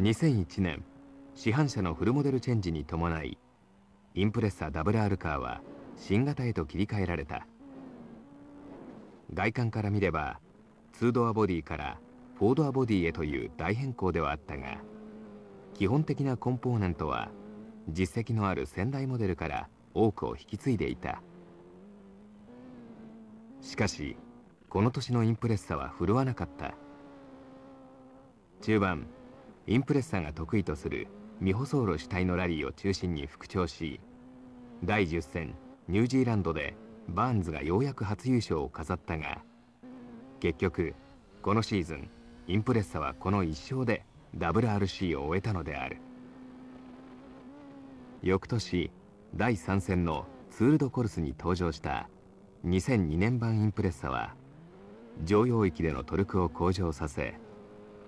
2001年市販車のフルモデルチェンジに伴いインプレッサ WR カーは新型へと切り替えられた外観から見れば2ドアボディから4ドアボディへという大変更ではあったが基本的なコンポーネントは実績のある先代モデルから多くを引き継いでいたしかしこの年のインプレッサは振るわなかった中盤インプレッサが得意とする未舗装路主体のラリーを中心に復調し第10戦ニュージーランドでバーンズがようやく初優勝を飾ったが結局このシーズンインプレッサはこの1勝で WRC を終えたのである翌年第3戦のツール・ド・コルスに登場した2002年版インプレッサは常用域でのトルクを向上させ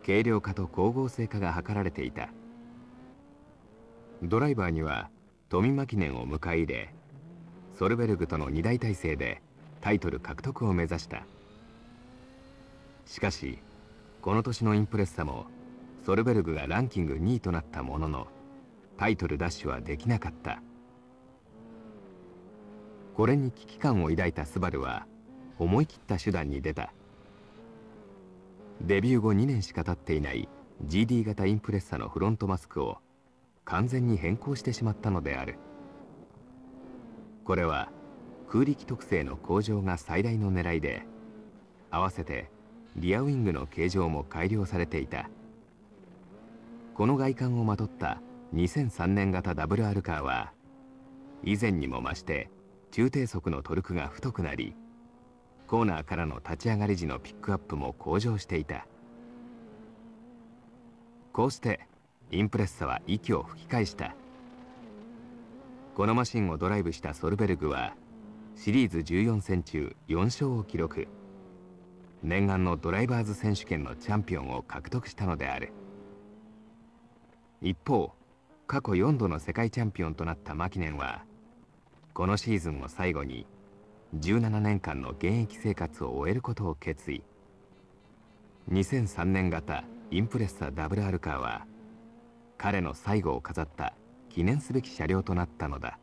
軽量化と光合成化が図られていたドライバーには富巻年を迎え入れソルベルグとの二大体制でタイトル獲得を目指したしかしこの年のインプレッサもソルベルグがランキング2位となったもののタイトル奪取はできなかったこれに危機感を抱いたスバルは思い切った手段に出たデビュー後2年しか経っていない GD 型インプレッサのフロントマスクを完全に変更してしまったのであるこれは空力特性の向上が最大の狙いで合わせてリアウィングの形状も改良されていたこの外観をまとった2003年型 WR カーは以前にも増して中低速のトルクが太くなりコーナーからの立ち上がり時のピックアップも向上していたこうしてインプレッサは息を吹き返したこのマシンをドライブしたソルベルグはシリーズ14戦中4勝を記録念願のドライバーズ選手権のチャンピオンを獲得したのである一方過去4度の世界チャンピオンとなったマキネンはこのシーズンを最後に17年間の現役生活を終えることを決意2003年型インプレッサ WR カーは彼の最後を飾った記念すべき車両となったのだ